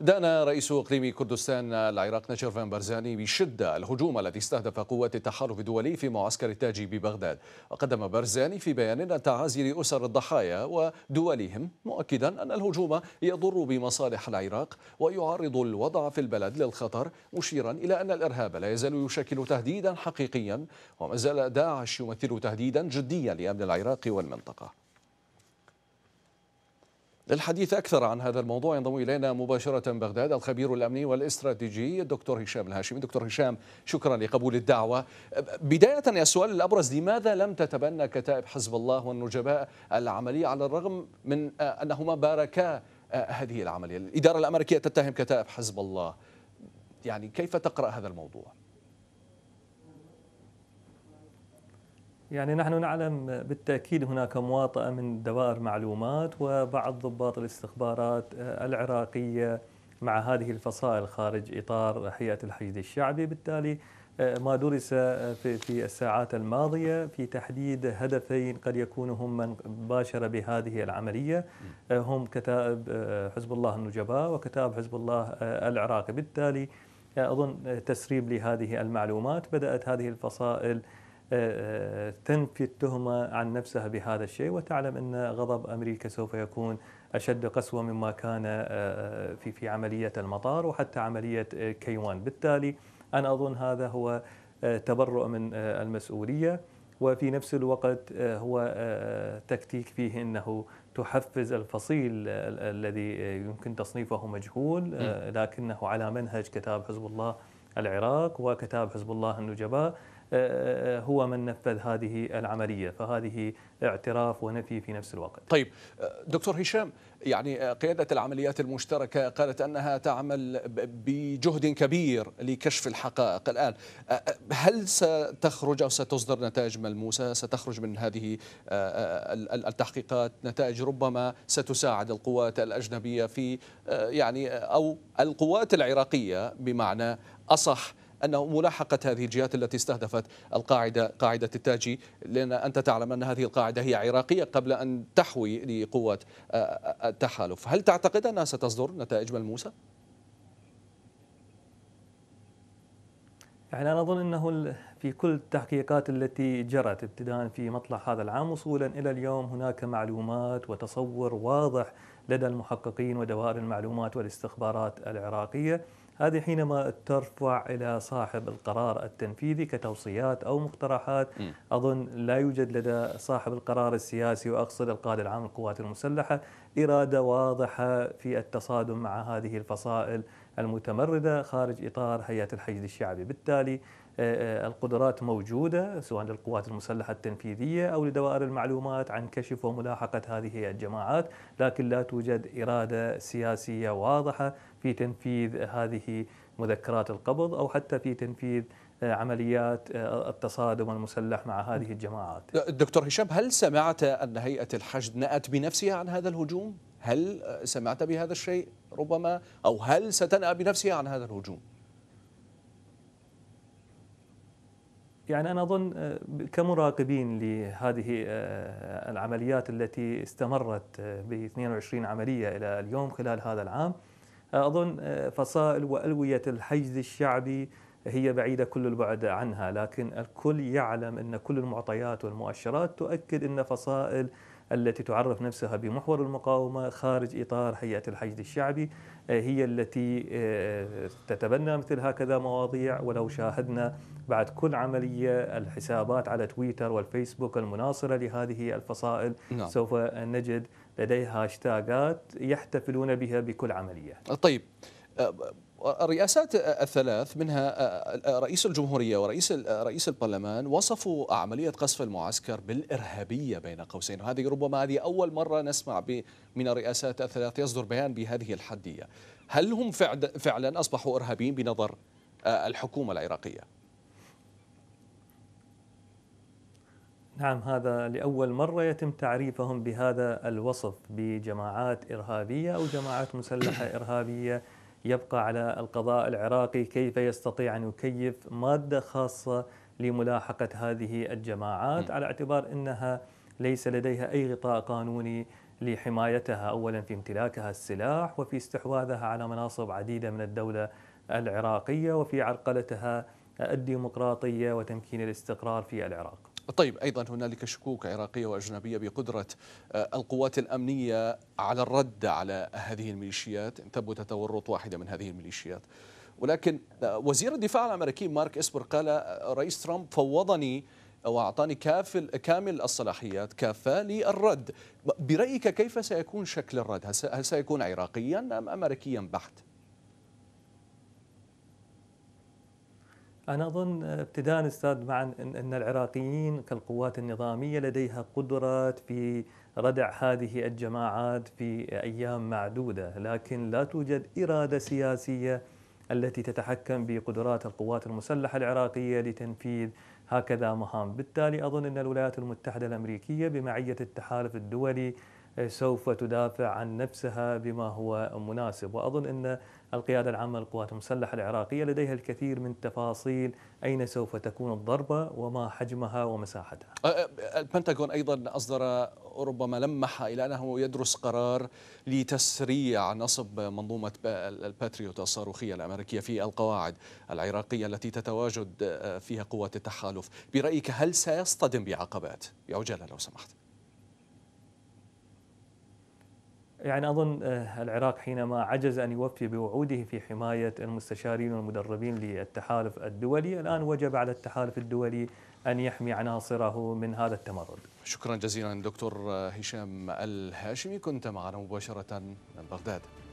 دان رئيس اقليم كردستان العراق نجر بارزاني برزاني بشده الهجوم الذي استهدف قوات التحالف الدولي في معسكر التاجي ببغداد وقدم برزاني في بيان تعازي لاسر الضحايا ودولهم مؤكدا ان الهجوم يضر بمصالح العراق ويعرض الوضع في البلد للخطر مشيرا الى ان الارهاب لا يزال يشكل تهديدا حقيقيا وما زال داعش يمثل تهديدا جديا لامن العراق والمنطقه للحديث أكثر عن هذا الموضوع ينضم إلينا مباشرة بغداد الخبير الأمني والاستراتيجي الدكتور هشام الهاشمي دكتور هشام شكرا لقبول الدعوة بداية السؤال الأبرز لماذا لم تتبنى كتائب حزب الله والنجباء العملية على الرغم من أنهما باركا هذه العملية الإدارة الأمريكية تتهم كتائب حزب الله يعني كيف تقرأ هذا الموضوع؟ يعني نحن نعلم بالتأكيد هناك مواطئة من دوائر معلومات وبعض ضباط الاستخبارات العراقية مع هذه الفصائل خارج إطار هيئة الحشد الشعبي بالتالي آه، ما درس آه، في الساعات الماضية في تحديد هدفين قد يكون هم من باشر بهذه العملية آه، هم كتائب حزب الله النجباء وكتائب حزب الله العراقي بالتالي أظن تسريب لهذه المعلومات بدأت هذه الفصائل آه، آه، تنفي التهمة عن نفسها بهذا الشيء وتعلم أن غضب أمريكا سوف يكون أشد قسوة مما كان آه، في في عملية المطار وحتى عملية كيوان بالتالي أنا أظن هذا هو تبرؤ من المسؤولية وفي نفس الوقت هو تكتيك فيه أنه تحفز الفصيل الذي يمكن تصنيفه مجهول لكنه على منهج كتاب حزب الله العراق وكتاب حزب الله النجباء أه، أه، أه، هو من نفذ هذه العملية فهذه اعتراف ونفي في نفس الوقت طيب دكتور هشام يعني قيادة العمليات المشتركة قالت أنها تعمل بجهد كبير لكشف الحقائق الآن هل ستخرج أو ستصدر نتائج ملموسة ستخرج من هذه التحقيقات نتائج ربما ستساعد القوات الأجنبية في يعني أو القوات العراقية بمعنى أصح أنه ملاحقة هذه الجهات التي استهدفت القاعدة قاعدة التاجي لأن أنت تعلم أن هذه القاعدة هي عراقية قبل أن تحوي لقوات آه، آه، التحالف هل تعتقد أنها ستصدر نتائج ملموسة؟ يعني أنا أظن أنه في كل التحقيقات التي جرت ابتداء في مطلع هذا العام وصولا إلى اليوم هناك معلومات وتصور واضح لدى المحققين ودوائر المعلومات والاستخبارات العراقية هذه حينما ترفع إلى صاحب القرار التنفيذي كتوصيات أو مقترحات أظن لا يوجد لدى صاحب القرار السياسي وأقصد القائد العام للقوات المسلحة إرادة واضحة في التصادم مع هذه الفصائل المتمردة خارج إطار هيئة الحشد الشعبي بالتالي آه، آه، القدرات موجودة سواء للقوات المسلحة التنفيذية أو لدوائر المعلومات عن كشف وملاحقة هذه الجماعات لكن لا توجد إرادة سياسية واضحة في تنفيذ هذه مذكرات القبض أو حتى في تنفيذ آه، عمليات التصادم المسلح مع هذه الجماعات دكتور هشام هل سمعت أن هيئة الحشد نأت بنفسها عن هذا الهجوم؟ هل سمعت بهذا الشيء ربما أو هل ستنأى بنفسها عن هذا الهجوم؟ يعني أنا أظن آه، كمراقبين لهذه آه، العمليات التي استمرت آه، ب 22 عملية إلى اليوم خلال هذا العام أظن فصائل وألوية الحجز الشعبي هي بعيدة كل البعد عنها لكن الكل يعلم أن كل المعطيات والمؤشرات تؤكد أن فصائل التي تعرف نفسها بمحور المقاومة خارج إطار هيئة الحشد الشعبي آه، هي التي آه، تتبنى مثل هكذا مواضيع ولو شاهدنا بعد كل عملية الحسابات على تويتر والفيسبوك المناصرة لهذه الفصائل نعم. سوف نجد لديها هاشتاجات يحتفلون بها بكل عملية طيب آه، الرئاسات الثلاث منها رئيس الجمهورية ورئيس رئيس البرلمان وصفوا عملية قصف المعسكر بالإرهابية بين قوسين وهذه ربما هذه أول مرة نسمع من الرئاسات الثلاث يصدر بيان بهذه الحدية هل هم فعلا أصبحوا إرهابيين بنظر آه، الحكومة العراقية؟ نعم هذا لأول مرة يتم تعريفهم بهذا الوصف بجماعات إرهابية أو جماعات مسلحة إرهابية يبقى على القضاء العراقي كيف يستطيع أن يكيف مادة خاصة لملاحقة هذه الجماعات على اعتبار أنها ليس لديها أي غطاء قانوني لحمايتها أولا في امتلاكها السلاح وفي استحواذها على مناصب عديدة من الدولة العراقية وفي عرقلتها الديمقراطية وتمكين الاستقرار في العراق طيب أيضا هنالك شكوك عراقية وأجنبية بقدرة آه، القوات الأمنية على الرد على هذه الميليشيات إن ثبت تورط واحدة من هذه الميليشيات ولكن آه، وزير الدفاع الأمريكي مارك إسبر قال آه، رئيس ترامب فوضني واعطاني كافل كامل الصلاحيات كافه للرد برايك كيف سيكون شكل الرد هل سيكون عراقيا ام امريكيا بحت أنا أظن ابتداء أستاذ مع أن العراقيين كالقوات النظامية لديها قدرات في ردع هذه الجماعات في أيام معدودة لكن لا توجد إرادة سياسية التي تتحكم بقدرات القوات المسلحة العراقية لتنفيذ هكذا مهام بالتالي أظن أن الولايات المتحدة الأمريكية بمعية التحالف الدولي سوف تدافع عن نفسها بما هو مناسب وأظن أن القيادة العامة للقوات المسلحة العراقية لديها الكثير من تفاصيل أين سوف تكون الضربة وما حجمها ومساحتها البنتاغون أيضا أصدر ربما لمح إلى أنه يدرس قرار لتسريع نصب منظومة الباتريوت الصاروخية الأمريكية في القواعد العراقية التي تتواجد فيها قوات التحالف برأيك هل سيصطدم بعقبات يا لو سمحت يعني اظن آه، العراق حينما عجز ان يوفي بوعوده في حمايه المستشارين والمدربين للتحالف الدولي، الان وجب على التحالف الدولي ان يحمي عناصره من هذا التمرد. شكرا جزيلا دكتور آه، هشام الهاشمي كنت معنا مباشره من بغداد.